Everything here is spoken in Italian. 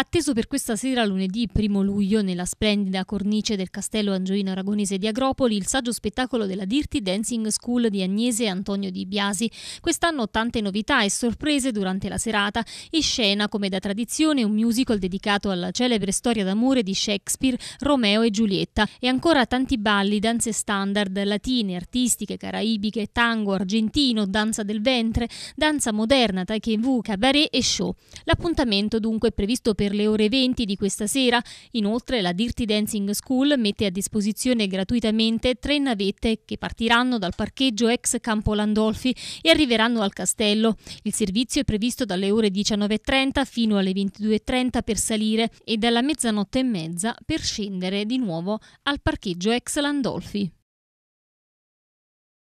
Atteso per questa sera lunedì 1 luglio nella splendida cornice del castello angioino aragonese di Agropoli il saggio spettacolo della Dirty Dancing School di Agnese e Antonio Di Biasi. Quest'anno tante novità e sorprese durante la serata. In scena, come da tradizione, un musical dedicato alla celebre storia d'amore di Shakespeare, Romeo e Giulietta e ancora tanti balli, danze standard, latine, artistiche, caraibiche, tango, argentino, danza del ventre, danza moderna, taekwondo, cabaret e show. L'appuntamento dunque è previsto per per le ore 20 di questa sera. Inoltre la Dirty Dancing School mette a disposizione gratuitamente tre navette che partiranno dal parcheggio ex Campo Landolfi e arriveranno al castello. Il servizio è previsto dalle ore 19.30 fino alle 22.30 per salire e dalla mezzanotte e mezza per scendere di nuovo al parcheggio ex Landolfi.